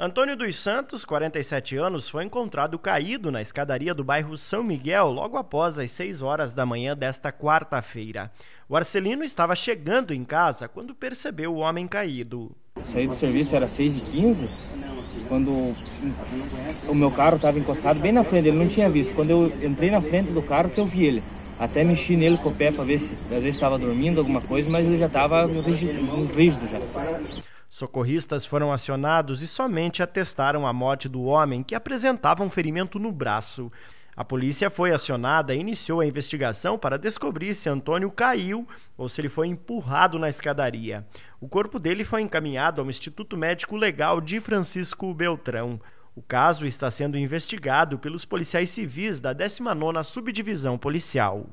Antônio dos Santos, 47 anos, foi encontrado caído na escadaria do bairro São Miguel logo após as 6 horas da manhã desta quarta-feira. O Arcelino estava chegando em casa quando percebeu o homem caído. Saí do serviço, era 6h15, quando o meu carro estava encostado bem na frente, ele não tinha visto. Quando eu entrei na frente do carro que eu vi ele. Até mexi nele com o pé para ver se às vezes estava dormindo alguma coisa, mas ele já estava rígido já. Socorristas foram acionados e somente atestaram a morte do homem, que apresentava um ferimento no braço. A polícia foi acionada e iniciou a investigação para descobrir se Antônio caiu ou se ele foi empurrado na escadaria. O corpo dele foi encaminhado ao Instituto Médico Legal de Francisco Beltrão. O caso está sendo investigado pelos policiais civis da 19ª Subdivisão Policial.